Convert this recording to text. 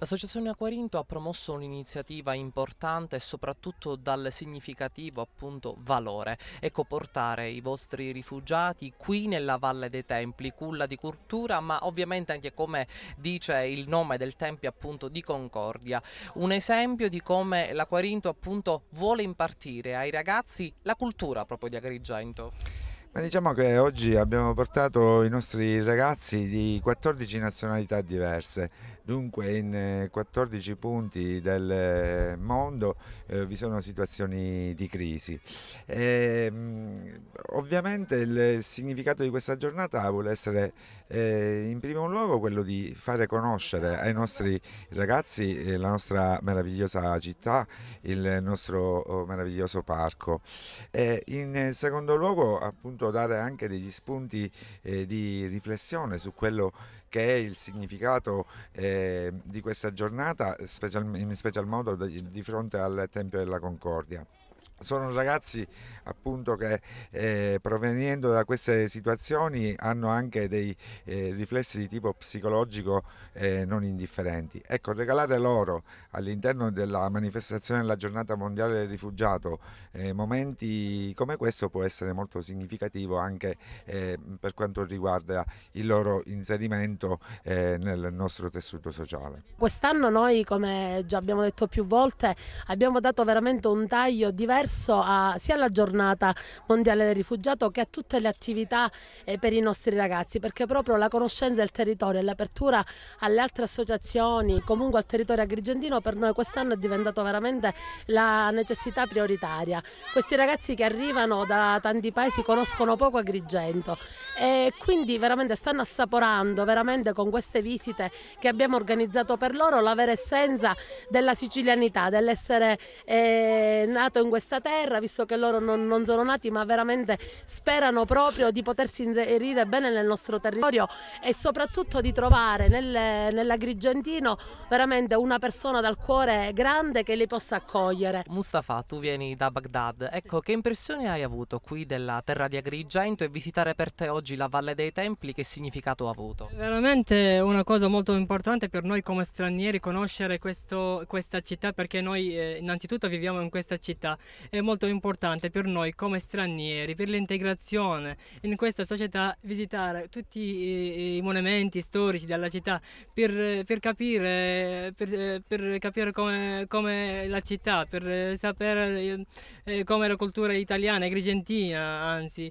L'associazione Acquarinto ha promosso un'iniziativa importante e soprattutto dal significativo appunto valore. Ecco portare i vostri rifugiati qui nella Valle dei Templi, culla di cultura, ma ovviamente anche come dice il nome del Tempio appunto di Concordia. Un esempio di come l'Acquarinto appunto vuole impartire ai ragazzi la cultura proprio di Agrigento. Ma diciamo che oggi abbiamo portato i nostri ragazzi di 14 nazionalità diverse, dunque in 14 eh, punti del eh, mondo eh, vi sono situazioni di crisi. E, ehm, ovviamente il significato di questa giornata vuole essere eh, in primo luogo quello di fare conoscere ai nostri ragazzi eh, la nostra meravigliosa città, il nostro oh, meraviglioso parco. E in secondo luogo appunto potuto dare anche degli spunti eh, di riflessione su quello che è il significato eh, di questa giornata, special, in special modo di, di fronte al Tempio della Concordia sono ragazzi appunto che eh, proveniendo da queste situazioni hanno anche dei eh, riflessi di tipo psicologico eh, non indifferenti. Ecco, regalare loro all'interno della manifestazione della giornata mondiale del rifugiato eh, momenti come questo può essere molto significativo anche eh, per quanto riguarda il loro inserimento eh, nel nostro tessuto sociale. Quest'anno noi, come già abbiamo detto più volte, abbiamo dato veramente un taglio diverso accesso a, sia alla giornata mondiale del rifugiato che a tutte le attività eh, per i nostri ragazzi perché proprio la conoscenza del territorio e l'apertura alle altre associazioni comunque al territorio agrigentino per noi quest'anno è diventato veramente la necessità prioritaria. Questi ragazzi che arrivano da tanti paesi conoscono poco Agrigento e quindi veramente stanno assaporando veramente con queste visite che abbiamo organizzato per loro la vera essenza della sicilianità, dell'essere eh, nato in questa questa terra, visto che loro non, non sono nati, ma veramente sperano proprio di potersi inserire bene nel nostro territorio e soprattutto di trovare nel, nell'Agrigentino veramente una persona dal cuore grande che li possa accogliere. Mustafa, tu vieni da Baghdad, ecco sì. che impressione hai avuto qui della terra di Agrigento e visitare per te oggi la Valle dei Templi, che significato ha avuto? Veramente una cosa molto importante per noi come stranieri conoscere questo, questa città perché noi eh, innanzitutto viviamo in questa città è molto importante per noi come stranieri, per l'integrazione in questa società, visitare tutti i, monumenti storici della città per, per capire, per, per capire come, come, la città, per sapere eh, come la cultura italiana, agrigentina anzi,